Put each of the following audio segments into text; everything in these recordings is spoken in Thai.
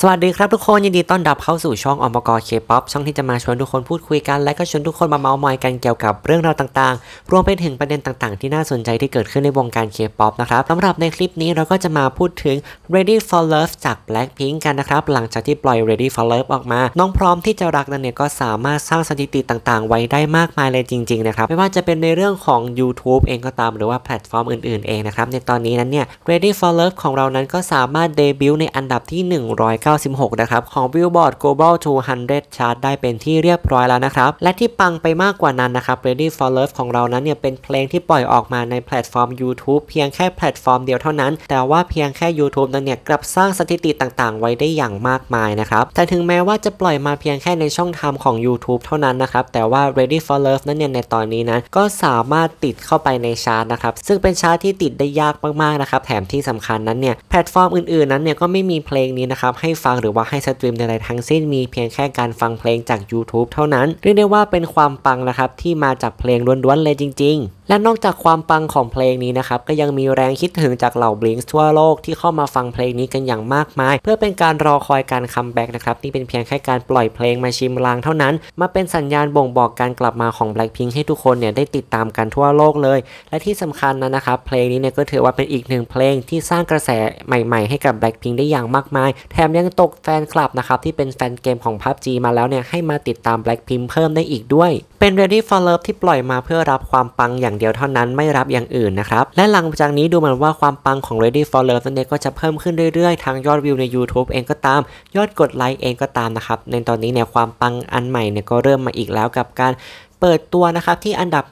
สวัสดีครับทุกคน ยินดีต้อนรับเข้าสู่ช่องอมกรเคป๊อปช่องที่จะมาชวนทุกคนพูดคุยกันและก็ชวนทุกคนมาเมาส์มอยกันเกี่ยวกับเรื่องราวต่างๆ รวมไปถึงประเด็นต่างๆที่น่าสนใจที่เกิดขึ้นในวงการเคป๊อปนะครับสำหรับในคลิปนี้เราก็จะมาพูดถึง Ready for Love จาก Blackpink กันนะครับหลังจากที่ปล่อย Ready for Love ออกมา น้องพร้อมที่จะรักนั้นเนี่ยก็สามารถสร้างสถิติต่างๆ ไว้ได้มากมายเลยจริงๆนะครับไม่ว่าจะเป็นในเรื่องของ YouTube เองก็ตามหรือว่าแพลตฟอร์มอื่นๆเองนะครับในตอนนี้นั้นเนี่ย Ready for Love ของเรานั้นก็สามารถเดบิวต์ในอันดับที่ 100 96 นะครับของ Billboard Global 200 Chart ได้เป็นที่เรียบร้อยแล้วนะครับ และที่ปังไปมากกว่านั้นนะครับ Ready for Love ของเรานั้นเนี่ย เป็นเพลงที่ปล่อยออกมาในแพลตฟอร์ม YouTube เพียงแค่แพลตฟอร์มเดียวเท่านั้น แต่ว่าเพียงแค่ YouTube นั้นเนี่ยกลับสร้างสถิติต่างๆ ไว้ได้อย่างมากมายนะครับแต่ถึงแม้ว่าจะปล่อยมาเพียงแค่ในช่องทางของ YouTube เท่านั้นนะครับแต่ว่า Ready for Love นั้นเนี่ยในตอนนี้นะก็สามารถติดเข้าไปในชาร์ตนะครับซึ่งเป็นชาร์ตที่ติดได้ยากมากๆนะครับแถมที่สำคัญนั้นเนี่ยแพลตฟอร์มอื่นๆนั้นเนี่ยก็ไม่มีเพลงนี้นะครับใฟังหรือว่าให้สตรีมใดๆทั้งสิ้นมีเพียงแค่การฟังเพลงจาก YouTube เท่านั้น เรียกได้ว่าเป็นความปังนะครับที่มาจากเพลงล้วนๆเลยจริง ๆและนอกจากความปังของเพลงนี้นะครับ ก็ยังมีแรงคิดถึงจากเหล่าบลิงส์ทั่วโลกที่เข้ามาฟังเพลงนี้กันอย่างมากมาย เพื่อเป็นการรอคอยการคัมแบ็กนะครับนี่เป็นเพียงแค่การปล่อยเพลงมาชิมลางเท่านั้น มาเป็นสัญญาณบ่งบอกการกลับมาของ Blackpink ให้ทุกคนเนี่ยได้ติดตามกันทั่วโลกเลย และที่สำคัญนะนะครับ เพลงนี้เนี่ยก็ถือว่าเป็นอีกหนึ่งเพลงที่สร้างกระแสใหม่ๆ ให้กับ Blackpink ได้อย่างมากมายแถมยังตกแฟนคลับนะครับ ที่เป็นแฟนเกมของพับจีมาแล้วเนี่ยให้มาติดตาม Blackpink เพิ่มได้อีกด้วยเป็น Ready for Love ที่ปล่อยมาเพื่อรับความปังอย่างางเดียวเท่านั้นไม่รับอย่างอื่นนะครับ และหลังจากนี้ดูเหมือนว่าความปังของ Ready for Love ตอนนเ้ก็จะเพิ่มขึ้นเรื่อยๆทางยอดวิวใน YouTube เองก็ตาม ยอดกดไลค์เองก็ตามนะครับ ในตอนนี้เนี่ยความปังอันใหม่เนี่ยก็เริ่มมาอีกแล้วกับการเปิดตัวนะครับที่อันดับ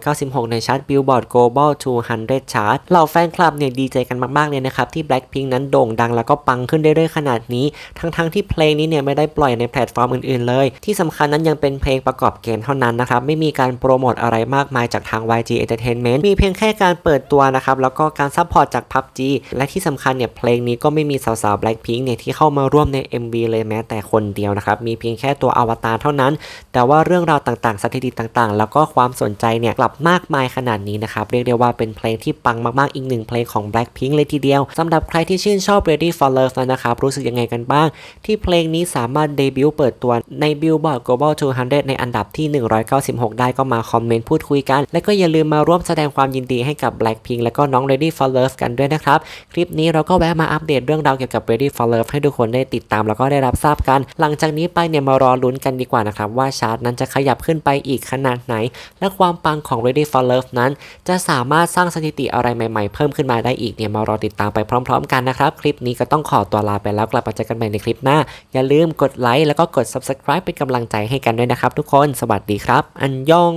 196 ในชาร์ต Billboard Global 200 Chart เหล่าแฟนคลับเนี่ยดีใจกันมากๆเลยนะครับที่ Blackpink นั้นโด่งดังแล้วก็ปังขึ้นได้เรื่อยขนาดนี้ ทั้งๆที่เพลงนี้เนี่ยไม่ได้ปล่อยในแพลตฟอร์มอื่นๆเลย ที่สำคัญนั้นยังเป็นเพลงประกอบเกมเท่านั้นนะครับไม่มีการโปรโมทอะไรมากมายจากทาง YG Entertainment มีเพียงแค่การเปิดตัวนะครับแล้วก็การซัพพอร์ตจาก PUBG และที่สำคัญเนี่ยเพลงนี้ก็ไม่มีสาวๆ Blackpink เนี่ยที่เข้ามาร่วมใน MV เลยแม้แต่คนเดียวนะครับมีเพียงแค่ตัวอวตารเท่านั้น แต่ว่าเรื่องราวต่างๆสถิติีต่างๆ แล้วก็ความสนใจเนี่ยกลับมากมายขนาดนี้นะครับ เรียกได้ว่าเป็นเพลงที่ปังมากๆอีกหนึ่งเพลงของ Blackpink เลยทีเดียวสำหรับใครที่ชื่นชอบ Ready for Love นะครับ รู้สึกยังไงกันบ้าง ที่เพลงนี้สามารถเดบิวต์เปิดตัวใน Billboard Global 200 ในอันดับที่ 196 ได้ก็มาคอมเมนต์พูดคุยกัน และก็อย่าลืมมาร่วมแสดงความยินดีให้กับ Blackpink และก็น้อง Ready for Love กันด้วยนะครับคลิปนี้เราก็แวะมาอัปเดตเรื่องราวเกี่ยวกับ Ready for Love ให้ทุกคนได้ติดตามแล้วก็ได้รับทราบกัน หลังจากนี้ไปเนี่ยมารอลุ้นกันดีกว่านะครับว่าชาร์ตนั้นจะขยับขึ้นไปอีกกขนาดไหน และความปังของ Ready for Love นั้น จะสามารถสร้างสถิติอะไรใหม่ ๆเพิ่มขึ้นมาได้อีกเนี่ย มารอติดตามไปพร้อมๆกันนะครับ คลิปนี้ก็ต้องขอตัวลาไปแล้วกลับมาเจอกันใหม่ในคลิปหน้า อย่าลืมกดไลค์ แล้วก็กด subscribe เป็นกำลังใจให้กันด้วยนะครับทุกคน สวัสดีครับ อันยอง